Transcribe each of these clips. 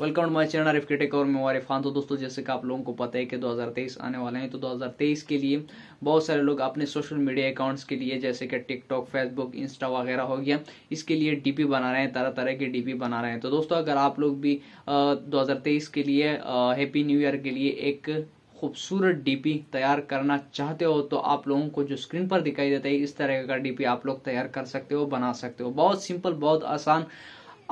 welcome to my channel critic और मैं आरिफ खान तो दोस्तों जैसे कि आप लोगों को पता है कि 2023 आने वाले हैं तो 2023 के लिए बहुत सारे लोग अपने सोशल मीडिया अकाउंट्स के लिए जैसे कि टिकटॉक फेसबुक इंस्टा वगैरह हो गया इसके लिए डीपी बना रहे हैं तरह तरह के डीपी बना रहे हैं तो दोस्तों अगर आप लोग भी दो के लिए हैप्पी न्यू ईयर के लिए एक खूबसूरत डीपी तैयार करना चाहते हो तो आप लोगों को जो स्क्रीन पर दिखाई देता है इस तरह का डीपी आप लोग तैयार कर सकते हो बना सकते हो बहुत सिंपल बहुत आसान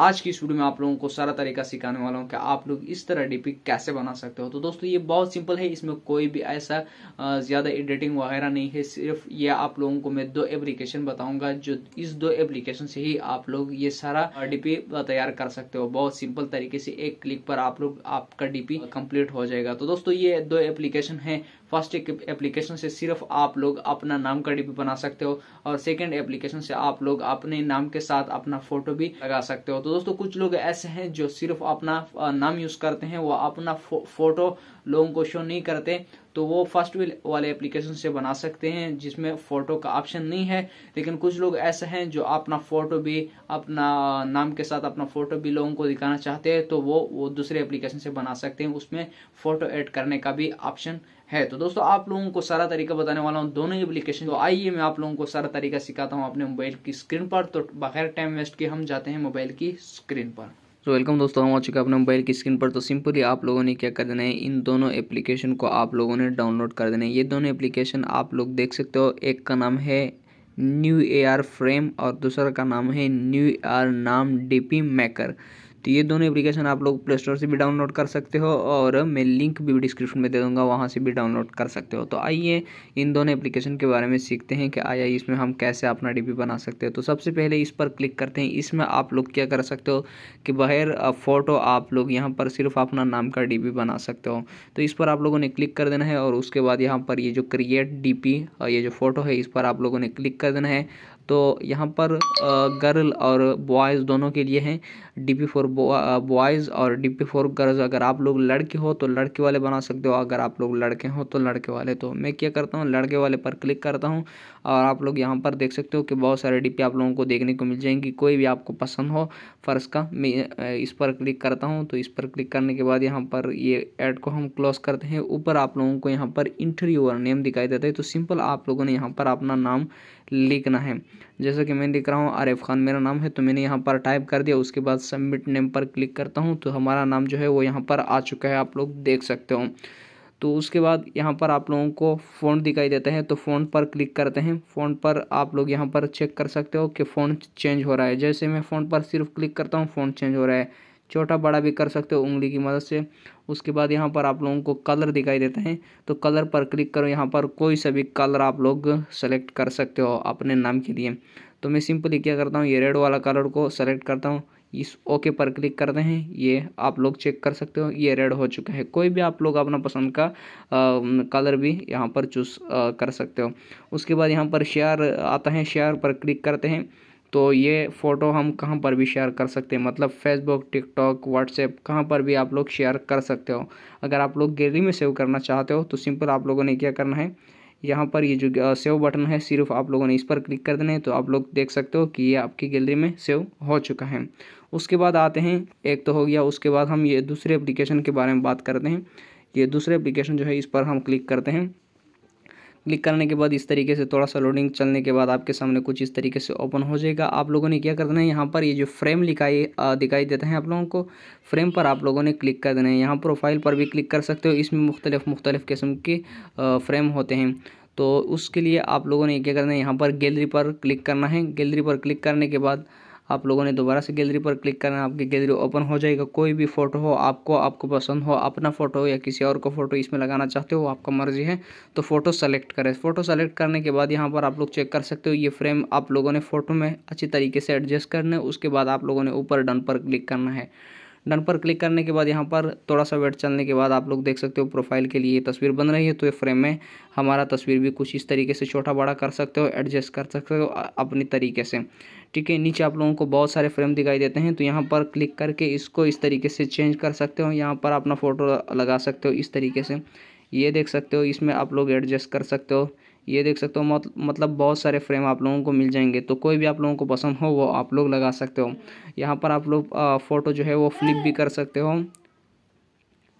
आज की इस वीडियो में आप लोगों को सारा तरीका सिखाने वाला हूँ कि आप लोग इस तरह डीपी कैसे बना सकते हो तो दोस्तों ये बहुत सिंपल है इसमें कोई भी ऐसा ज़्यादा एडिटिंग वगैरह नहीं है सिर्फ ये आप लोगों को मैं दो एप्लीकेशन बताऊंगा जो इस दो एप्लीकेशन से ही आप लोग ये सारा डीपी तैयार कर सकते हो बहुत सिंपल तरीके से एक क्लिक पर आप लोग आपका डीपी कम्प्लीट हो जाएगा तो दोस्तों ये दो एप्लीकेशन है फर्स्ट एप्लीकेशन से सिर्फ आप लोग अपना नाम का डीपी बना सकते हो और सेकेंड एप्लीकेशन से आप लोग अपने नाम के साथ अपना फोटो भी लगा सकते हो तो दोस्तों कुछ लोग ऐसे हैं जो सिर्फ अपना नाम यूज करते हैं वो अपना फो, फोटो लोगों को शो नहीं करते तो वो फर्स्ट वाले एप्लीकेशन से बना सकते हैं जिसमें फ़ोटो का ऑप्शन नहीं है लेकिन कुछ लोग ऐसे हैं जो अपना फ़ोटो भी अपना नाम के साथ अपना फ़ोटो भी लोगों को दिखाना चाहते हैं तो वो वो दूसरे एप्लीकेशन से बना सकते हैं उसमें फ़ोटो एड करने का भी ऑप्शन है तो दोस्तों आप लोगों को सारा तरीका बताने वाला हूँ दोनों एप्लीकेशन तो आइए मैं आप लोगों को सारा तरीका सिखाता हूँ अपने मोबाइल की स्क्रीन पर तो बगैर टाइम वेस्ट के हम जाते हैं मोबाइल की स्क्रीन पर तो वेलकम दोस्तों हम आ चुके हैं अपने मोबाइल की स्क्रीन पर तो सिंपली आप लोगों ने क्या कर देना है इन दोनों एप्लीकेशन को आप लोगों ने डाउनलोड कर देना है ये दोनों एप्लीकेशन आप लोग देख सकते हो एक का नाम है न्यू ए आर फ्रेम और दूसरा का नाम है न्यू एआर आर नाम डी पी मेकर तो ये दोनों एप्लीकेशन आप लोग प्ले स्टोर से भी डाउनलोड कर सकते हो और मैं लिंक भी डिस्क्रिप्शन में दे दूँगा वहाँ से भी डाउनलोड कर सकते हो तो आइए इन दोनों एप्लीकेशन के बारे में सीखते हैं कि आया इसमें हम कैसे अपना डी बना सकते हो तो सबसे पहले इस पर क्लिक करते हैं इसमें आप लोग क्या कर सकते हो कि बाहर फ़ोटो आप लोग यहाँ पर सिर्फ अपना नाम का डी बना सकते हो तो इस पर आप लोगों ने क्लिक कर देना है और उसके बाद यहाँ पर ये जो क्रिएट डी ये जो फ़ोटो है इस पर आप लोगों ने क्लिक कर देना है तो यहाँ पर गर्ल और बॉयज़ दोनों के लिए हैं डी पी फोर बॉयज़ और डी पी फोर गर्ल्स अगर आप लोग लड़के हो तो लड़के वाले बना सकते हो अगर आप लोग लड़के हो तो लड़के वाले तो मैं क्या करता हूँ लड़के वाले पर क्लिक करता हूँ और आप लोग यहाँ पर देख सकते हो कि बहुत सारे डी आप लोगों को देखने को मिल जाएंगी कोई भी आपको पसंद हो फ़र्श का मैं इस पर क्लिक करता हूँ तो इस पर क्लिक करने के बाद यहाँ पर ये ऐड को हम क्लोज करते हैं ऊपर आप लोगों को यहाँ पर इंटरव्यू और नेम दिखाई देता है तो सिंपल आप लोगों ने यहाँ पर अपना नाम लिखना है जैसे कि मैं लिख रहा हूँ आरिफ खान मेरा नाम है तो मैंने यहाँ पर टाइप कर दिया उसके बाद सबमिट नेम पर क्लिक करता हूँ तो हमारा नाम जो है वो यहाँ पर आ चुका है आप लोग देख सकते हो तो उसके बाद यहाँ पर आप लोगों को फ़ोन दिखाई देता है तो फ़ोन पर क्लिक करते हैं फ़ोन पर आप लोग यहाँ पर चेक कर सकते हो कि फ़ोन चेंज हो रहा है जैसे मैं फ़ोन पर सिर्फ क्लिक करता हूँ फ़ोन चेंज हो रहा है छोटा बड़ा भी कर सकते हो उंगली की मदद से उसके बाद यहाँ पर आप लोगों को कलर दिखाई देते हैं तो कलर पर क्लिक करो यहाँ पर कोई सा भी कलर आप लोग सेलेक्ट कर सकते हो अपने नाम के लिए तो मैं सिंपली क्या करता हूँ ये रेड वाला कलर को सेलेक्ट करता हूँ इस ओके पर क्लिक करते हैं ये आप लोग चेक कर सकते हो ये रेड हो चुका है कोई भी आप लोग अपना पसंद का आ, कलर भी यहाँ पर चूज़ कर सकते हो उसके बाद यहाँ पर शेयर आता है शेयर पर क्लिक करते हैं तो ये फ़ोटो हम कहाँ पर भी शेयर कर सकते हैं मतलब फेसबुक टिकटॉक व्हाट्सएप कहाँ पर भी आप लोग शेयर कर सकते हो अगर आप लोग गैलरी में सेव करना चाहते हो तो सिंपल आप लोगों ने क्या करना है यहाँ पर ये जो सेव बटन है सिर्फ आप लोगों ने इस पर क्लिक कर देना है तो आप लोग देख सकते हो कि ये आपकी गैलरी में सेव हो चुका है उसके बाद आते हैं एक तो हो गया उसके बाद हम ये दूसरे एप्लीकेशन के बारे में बात करते हैं ये दूसरे एप्लीकेशन जो है इस पर हम क्लिक करते हैं क्लिक करने के बाद इस तरीके से थोड़ा सा लोडिंग चलने के बाद आपके सामने कुछ इस तरीके से ओपन हो जाएगा आप लोगों ने क्या करना है यहाँ पर ये जो फ्रेम लिखाई दिखाई देता है आप लोगों को फ्रेम पर आप लोगों ने क्लिक कर देना है यहाँ प्रोफाइल पर भी क्लिक कर सकते हो इसमें मुख्तलिफ़ मुख्तलिफ़ किस्म के फ्रेम होते हैं तो उसके लिए आप लोगों ने क्या करना है यहाँ पर गैलरी पर क्लिक करना है गैलरी पर क्लिक करने के बाद आप लोगों ने दोबारा से गैलरी पर क्लिक करना आपकी गैलरी ओपन हो जाएगा कोई भी फ़ोटो हो आपको आपको पसंद हो अपना फ़ोटो या किसी और को फ़ोटो इसमें लगाना चाहते हो आपका मर्ज़ी है तो फ़ोटो सेलेक्ट करें फ़ोटो सेलेक्ट करने के बाद यहाँ पर आप लोग चेक कर सकते हो ये फ्रेम आप लोगों ने फ़ोटो में अच्छी तरीके से एडजस्ट करना है उसके बाद आप लोगों ने ऊपर डन पर क्लिक करना है डन पर क्लिक करने के बाद यहाँ पर थोड़ा सा वेट चलने के बाद आप लोग देख सकते हो प्रोफाइल के लिए तस्वीर बन रही है तो ये फ्रेम में हमारा तस्वीर भी कुछ इस तरीके से छोटा बड़ा कर सकते हो एडजस्ट कर सकते हो अपनी तरीके से ठीक है नीचे आप लोगों को बहुत सारे फ्रेम दिखाई देते हैं तो यहाँ पर क्लिक करके इसको इस तरीके से चेंज कर सकते हो यहाँ पर अपना फ़ोटो लगा सकते हो इस तरीके से ये देख सकते हो इसमें आप लोग एडजस्ट कर सकते हो ये देख सकते हो मतलब बहुत सारे फ्रेम आप लोगों को मिल जाएंगे तो कोई भी आप लोगों को पसंद हो वो आप लोग लगा सकते हो यहाँ पर आप लोग फ़ोटो जो है वो फ्लिप भी कर सकते हो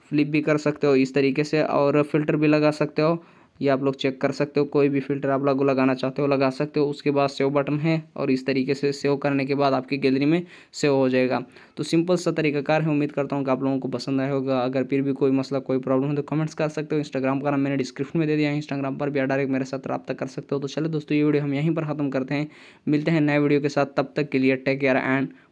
फ्लिप भी कर सकते हो इस तरीके से और फिल्टर भी लगा सकते हो ये आप लोग चेक कर सकते हो कोई भी फिल्टर आप लोग लगाना चाहते हो लगा सकते हो उसके बाद सेव बटन है और इस तरीके से सेव करने के बाद आपकी गैलरी में सेव हो जाएगा तो सिंपल सा तरीकाकार है उम्मीद करता हूँ कि आप लोगों को पसंद आया होगा अगर फिर भी कोई मसला कोई प्रॉब्लम है तो कमेंट्स कर सकते हो इंस्टाग्राम का नाम मैंने डिस्क्रिप्शन में दे दिया है इंस्टाग्राम पर भी डायरेक्ट मेरे साथ रब्ता कर सकते हो तो चले दोस्तों ये वीडियो हम यहीं पर ख़त्म करते हैं मिलते हैं नए वीडियो के साथ तब तक के लिए टेक केयर एंड